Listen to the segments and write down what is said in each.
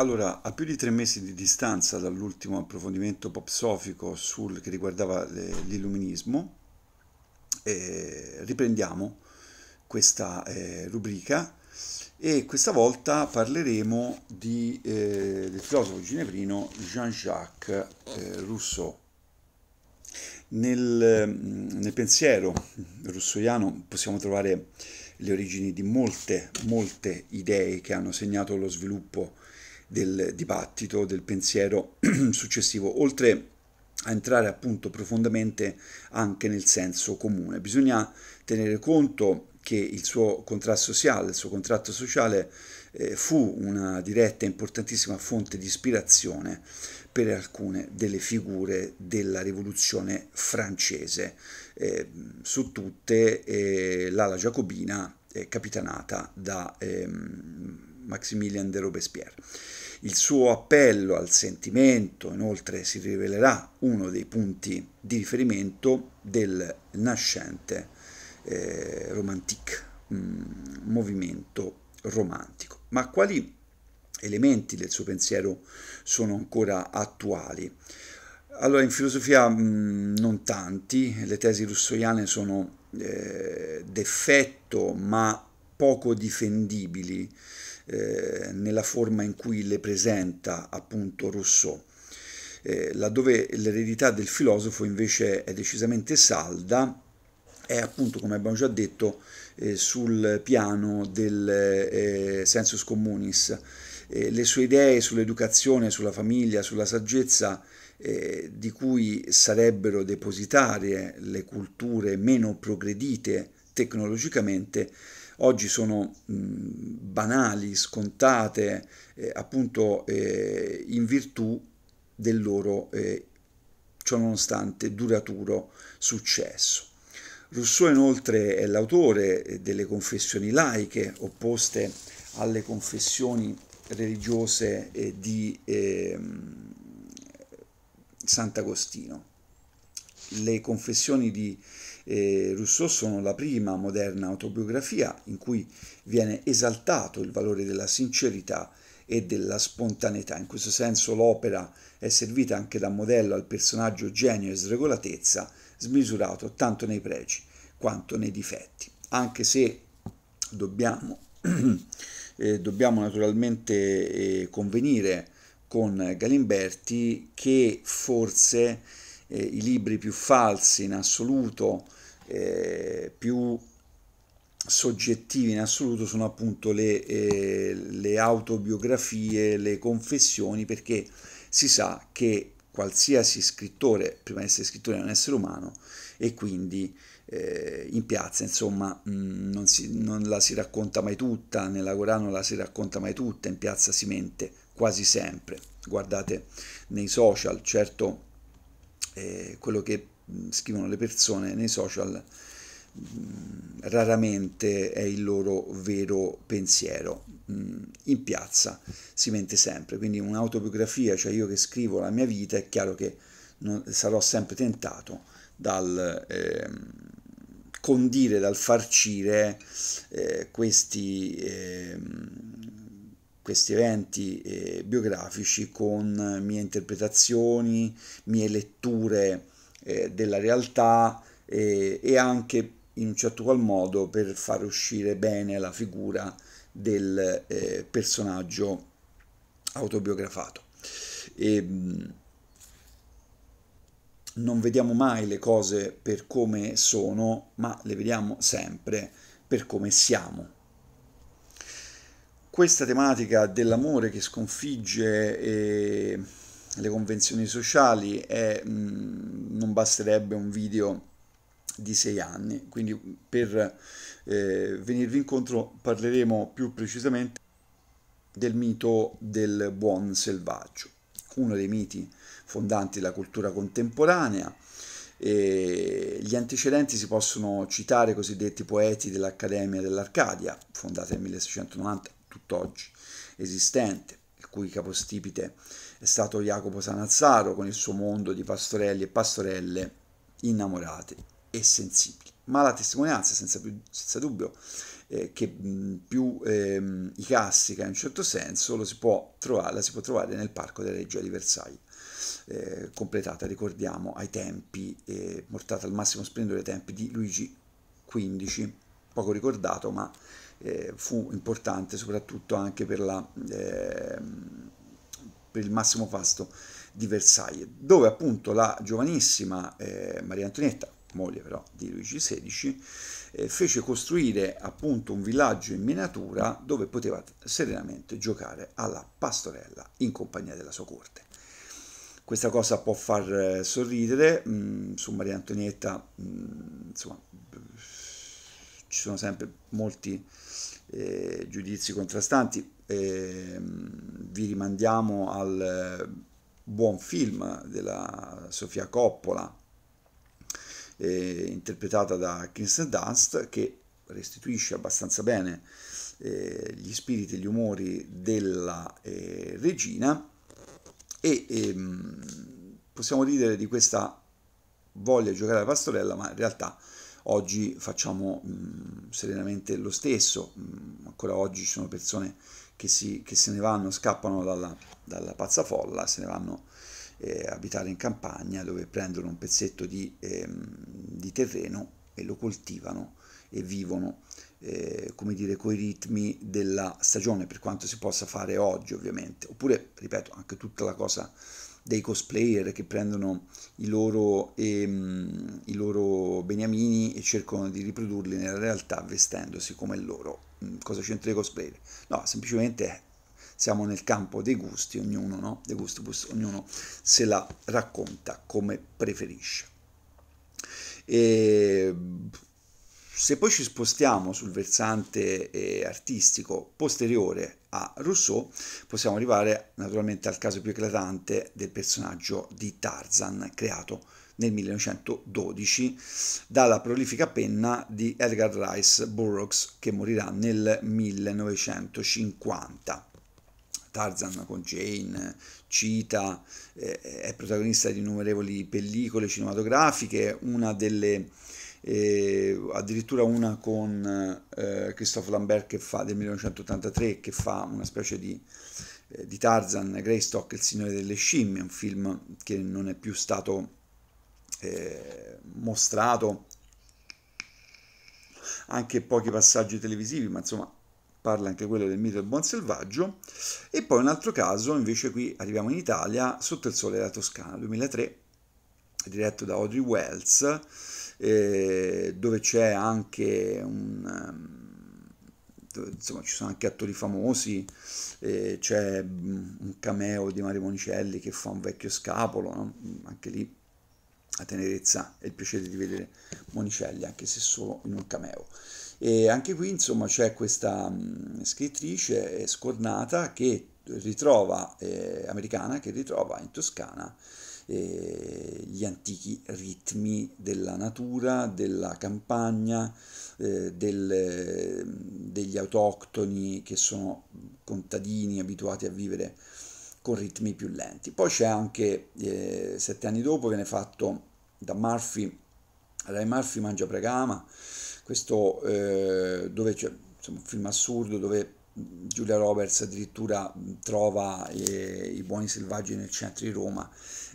Allora, a più di tre mesi di distanza dall'ultimo approfondimento popsofico sul, che riguardava l'illuminismo, eh, riprendiamo questa eh, rubrica e questa volta parleremo di, eh, del filosofo ginevrino Jean-Jacques eh, Rousseau. Nel, mm, nel, pensiero russoiano possiamo trovare le origini di molte, molte idee che hanno segnato lo sviluppo del dibattito, del pensiero successivo, oltre a entrare appunto profondamente anche nel senso comune. Bisogna tenere conto che il suo contratto sociale, il suo contratto sociale eh, fu una diretta e importantissima fonte di ispirazione per alcune delle figure della rivoluzione francese, eh, su tutte eh, l'ala giacobina eh, capitanata da ehm, Maximilien de Robespierre. Il suo appello al sentimento, inoltre, si rivelerà uno dei punti di riferimento del nascente eh, romantique, mm, movimento romantico. Ma quali elementi del suo pensiero sono ancora attuali? Allora, in filosofia mh, mm, non tanti, le tesi russoiane sono eh, d'effetto ma poco difendibili eh, nella forma in cui le presenta appunto Rousseau, eh, laddove l'eredità del filosofo invece è decisamente salda, è appunto come abbiamo già detto eh, sul piano del eh, sensus communis. Eh, le sue idee sull'educazione, sulla famiglia, sulla saggezza eh, di cui sarebbero depositarie le culture meno progredite tecnologicamente oggi sono mh, banali, scontate, eh, appunto eh, in virtù del loro eh, nonostante, duraturo successo. Rousseau inoltre è l'autore eh, delle confessioni laiche opposte alle confessioni religiose eh, di ehm, Sant'Agostino. Le confessioni di eh, Rousseau sono la prima moderna autobiografia in cui viene esaltato il valore della sincerità e della spontaneità. In questo senso l'opera è servita anche da modello al personaggio genio e sregolatezza smisurato tanto nei pregi quanto nei difetti, anche se dobbiamo, eh, dobbiamo naturalmente eh, convenire con Galimberti che forse eh, i libri più falsi in assoluto eh, più soggettivi in assoluto sono appunto le, eh, le autobiografie, le confessioni, perché si sa che qualsiasi scrittore, prima di essere scrittore, è un essere umano e quindi eh, in piazza, insomma, mh, mm, non, si, non, la si racconta mai tutta, nella Corano non la si racconta mai tutta, in piazza si mente quasi sempre. Guardate nei social, certo eh, quello che scrivono le persone nei social raramente è il loro vero pensiero in piazza si mente sempre quindi un'autobiografia cioè io che scrivo la mia vita è chiaro che non, sarò sempre tentato dal eh, condire dal farcire eh, questi eh, questi eventi eh, biografici con mie interpretazioni mie letture eh, della realtà eh, e anche in un certo qual modo per far uscire bene la figura del eh, personaggio autobiografato. E, mm, non vediamo mai le cose per come sono, ma le vediamo sempre per come siamo. Questa tematica dell'amore che sconfigge... Eh, le convenzioni sociali e mh, mm, non basterebbe un video di sei anni. Quindi per eh, venirvi incontro parleremo più precisamente del mito del buon selvaggio, uno dei miti fondanti della cultura contemporanea. E gli antecedenti si possono citare i cosiddetti poeti dell'Accademia dell'Arcadia, fondata nel 1690, tutt'oggi esistente, il cui capostipite è stato Jacopo Sanazzaro con il suo mondo di pastorelli e pastorelle innamorate e sensibili. Ma la testimonianza, senza, più, senza dubbio, eh, che mh, più eh, icastica in un certo senso, lo si può trovare, la si può trovare nel Parco della Reggia di Versailles. Eh, completata, ricordiamo, ai tempi, eh, portata al massimo splendore ai tempi di Luigi XV poco ricordato, ma eh, fu importante soprattutto anche per, la, eh, per, il massimo pasto di Versailles, dove appunto la giovanissima eh, Maria Antonietta, moglie però di Luigi XVI, eh, fece costruire appunto un villaggio in miniatura dove poteva serenamente giocare alla pastorella in compagnia della sua corte. Questa cosa può far eh, sorridere, mh, mm, su Maria Antonietta mh, mm, insomma, ci sono sempre molti eh, giudizi contrastanti. Eh, vi rimandiamo al eh, buon film della Sofia Coppola, eh, interpretata da Kirsten Dunst, che restituisce abbastanza bene eh, gli spiriti e gli umori della eh, regina e ehm, possiamo ridere di questa voglia di giocare alla pastorella, ma in realtà Oggi facciamo mh, mm, serenamente lo stesso, mh, mm, ancora oggi ci sono persone che, si, che se ne vanno, scappano dalla, dalla pazza folla, se ne vanno eh, abitare in campagna dove prendono un pezzetto di, eh, di terreno e lo coltivano e vivono eh, come dire, coi ritmi della stagione, per quanto si possa fare oggi ovviamente, oppure, ripeto, anche tutta la cosa dei cosplayer che prendono i loro, ehm, i loro beniamini e cercano di riprodurli nella realtà vestendosi come loro. Mm, cosa c'entra i cosplayer? No, semplicemente siamo nel campo dei gusti, ognuno, no? De gustibus, ognuno se la racconta come preferisce. E se poi ci spostiamo sul versante eh, artistico posteriore a Rousseau, possiamo arrivare naturalmente al caso più eclatante del personaggio di Tarzan creato nel 1912 dalla prolifica penna di Edgar Rice Burroughs che morirà nel 1950. Tarzan con Jane, Cita, eh, è protagonista di innumerevoli pellicole cinematografiche, una delle e addirittura una con eh, Christophe Lambert che fa, del 1983 che fa una specie di, eh, di Tarzan, Greystock, Il Signore delle Scimmie, un film che non è più stato eh, mostrato, anche pochi passaggi televisivi, ma insomma parla anche quello del mito del buon selvaggio e poi un altro caso invece qui arriviamo in Italia sotto il sole della Toscana 2003 diretto da Audrey Wells eh, dove c'è anche un... Ehm, dove, insomma ci sono anche attori famosi, eh, c'è mm, un cameo di Mario Monicelli che fa un vecchio scapolo, no? Mm, anche lì la tenerezza e il piacere di vedere Monicelli, anche se solo in un cameo. E anche qui, insomma, c'è questa mm, scrittrice eh, scornata che ritrova, eh, americana, che ritrova in Toscana eh, gli antichi ritmi della natura, della campagna, eh, del, eh, degli autoctoni che sono contadini abituati a vivere con ritmi più lenti. Poi c'è anche, eh, sette anni dopo, viene fatto da Murphy, Ray Murphy Mangia Pregama, questo eh, dove c'è insomma, un film assurdo dove Giulia Roberts addirittura trova eh, i buoni selvaggi nel centro di Roma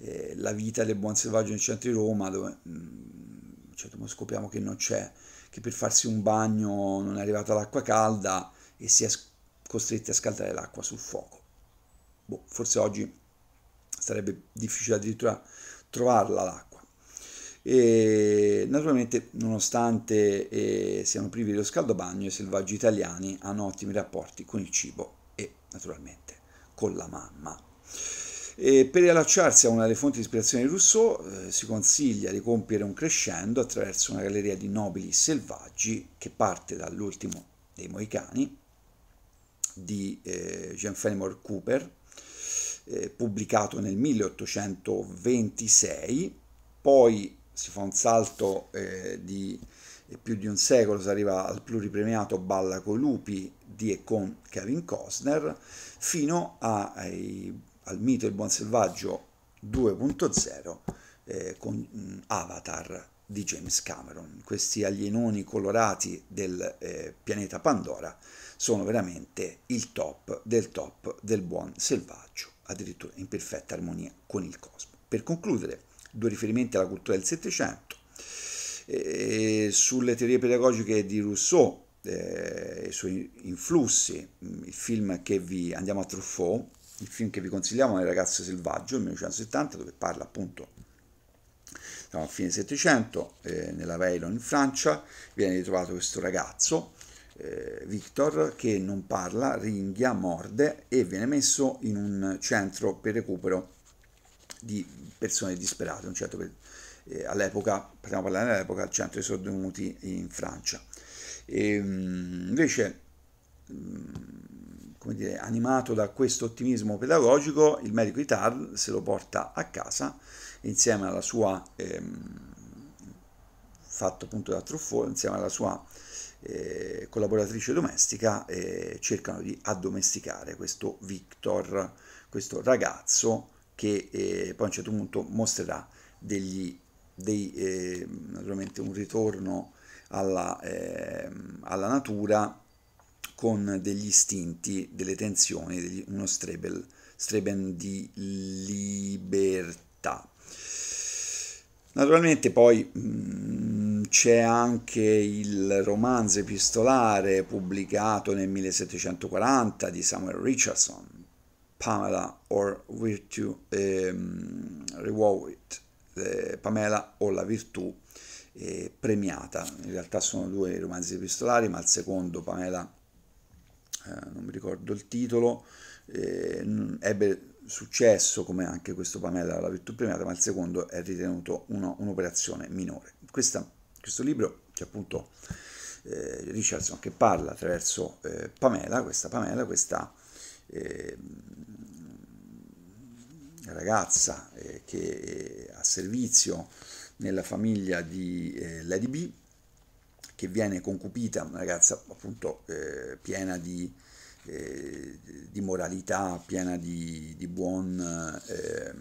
eh, la vita del buon selvaggio nel centro di Roma, dove mh, mm, cioè, certo, scopriamo che non c'è, che per farsi un bagno non è arrivata l'acqua calda e si è costretti a scaldare l'acqua sul fuoco. Boh, forse oggi sarebbe difficile addirittura trovarla l'acqua. E naturalmente, nonostante eh, siano privi dello scaldabagno, i selvaggi italiani hanno ottimi rapporti con il cibo e naturalmente con la mamma. E per riallacciarsi a una delle fonti di ispirazione di Rousseau eh, si consiglia di compiere un crescendo attraverso una galleria di nobili selvaggi che parte dall'ultimo dei Moicani di eh, Jean Fenimore Cooper, eh, pubblicato nel 1826, poi si fa un salto eh, di eh, più di un secolo, si arriva al pluripremiato Balla coi lupi di e con Kevin Costner, fino ai al mito Il Buon Selvaggio 2.0 eh, con mm, Avatar di James Cameron. Questi alienoni colorati del eh, pianeta Pandora sono veramente il top del top del buon selvaggio, addirittura in perfetta armonia con il cosmo. Per concludere, due riferimenti alla cultura del Settecento, eh, sulle teorie pedagogiche di Rousseau, eh, suoi influssi, mm, il film che vi andiamo a Truffaut, il film che vi consigliamo è ragazzo Selvaggio, 1970, dove parla appunto siamo a fine Settecento, eh, nell'Aveyron in Francia, viene ritrovato questo ragazzo, eh, Victor, che non parla, ringhia, morde e viene messo in un centro per recupero di persone disperate, un centro per, eh, all'epoca, possiamo parlare dell'epoca, il centro dei sordomuti in Francia. E, ehm, invece, mh, mm, dire, animato da questo ottimismo pedagogico, il medico di TAR se lo porta a casa insieme alla sua, ehm, fatto appunto da Truffaut, insieme alla sua eh, collaboratrice domestica, eh, cercano di addomesticare questo Victor, questo ragazzo che eh, poi a un certo punto mostrerà degli, dei, ehm, naturalmente un ritorno alla, ehm, alla natura con degli istinti, delle tensioni, degli, uno strebel, streben di libertà. Naturalmente poi mh, mm, c'è anche il romanzo epistolare pubblicato nel 1740 di Samuel Richardson, Pamela or Virtue ehm, Rewarded, eh, Pamela o la virtù eh, premiata. In realtà sono due romanzi epistolari, ma il secondo, Pamela eh, non mi ricordo il titolo, eh, ebbe successo come anche questo Pamela la virtù premiata, ma il secondo è ritenuto una, un'operazione minore. Questa, questo libro, che appunto eh, Richardson che parla attraverso eh, Pamela, questa Pamela, questa ehm, eh, ragazza che ha servizio nella famiglia di eh, Lady B, che viene concupita, una ragazza appunto eh, piena di, eh, di, moralità, piena di, di, buon, eh,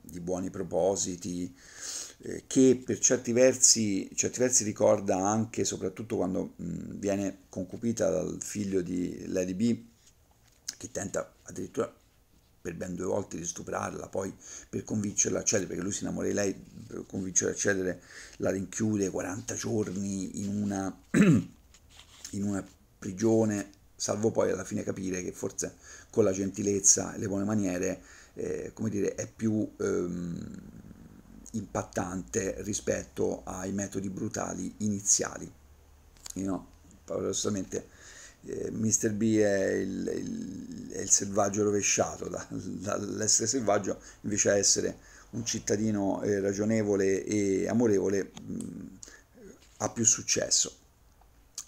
di buoni propositi, eh, che per certi versi, certi versi, ricorda anche, soprattutto quando mh, viene concupita dal figlio di Lady B, che tenta addirittura per ben due volte di stuprarla, poi per convincerla a cedere, perché lui si innamora di lei, per convincerla a cedere la rinchiude 40 giorni in una, in una prigione, salvo poi alla fine capire che forse con la gentilezza e le buone maniere, eh, come dire, è più... Ehm, impattante rispetto ai metodi brutali iniziali. Io no, paradossalmente eh, Mr. B è il, il, è il selvaggio rovesciato, da, dall'essere selvaggio invece a essere un cittadino eh, ragionevole e amorevole mh, mm, ha più successo.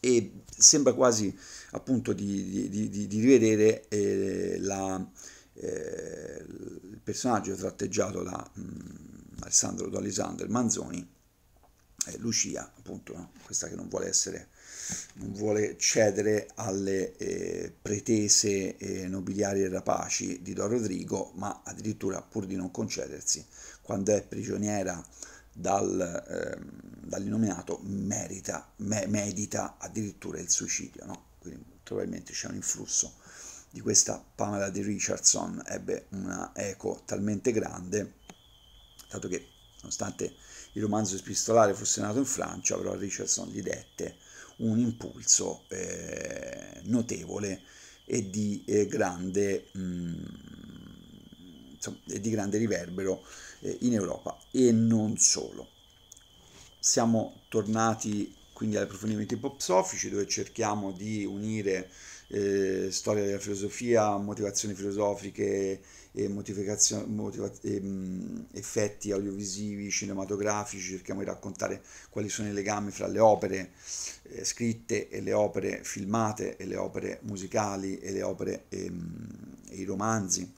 E sembra quasi appunto di, di, di, di rivedere eh, la, eh, il personaggio tratteggiato da mh, mm, Alessandro D'Alessandro Manzoni, eh, Lucia appunto, no? questa che non vuole essere non vuole cedere alle eh, pretese eh, nobiliari e rapaci di Don Rodrigo, ma addirittura pur di non concedersi, quando è prigioniera dal, eh, dall'innominato, merita, me, medita addirittura il suicidio. No? Quindi probabilmente c'è un influsso di questa Pamela di Richardson, ebbe una eco talmente grande, dato che nonostante il romanzo epistolare fosse nato in Francia, però Richardson gli dette un impulso eh, notevole e di, eh, grande, mh, mm, insomma, e di grande riverbero eh, in Europa e non solo. Siamo tornati quindi agli approfondimenti pop sofici dove cerchiamo di unire eh, storia della filosofia, motivazioni filosofiche, e motiva- e, mh, mm, effetti audiovisivi, cinematografici, cerchiamo di raccontare quali sono i legami fra le opere eh, scritte e le opere filmate e le opere musicali e le opere e, ehm, mh, e i romanzi.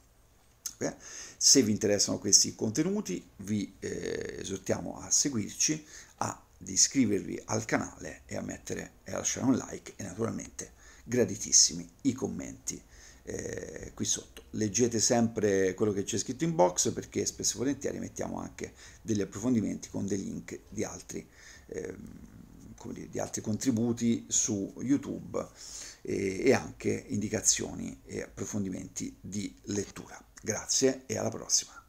Okay? Se vi interessano questi contenuti vi eh, esortiamo a seguirci, ad iscrivervi al canale e a mettere e a lasciare un like e naturalmente graditissimi i commenti eh, qui sotto. Leggete sempre quello che c'è scritto in box perché spesso e volentieri mettiamo anche degli approfondimenti con dei link di altri, eh, dire, di altri contributi su YouTube e, e anche indicazioni e approfondimenti di lettura. Grazie e alla prossima.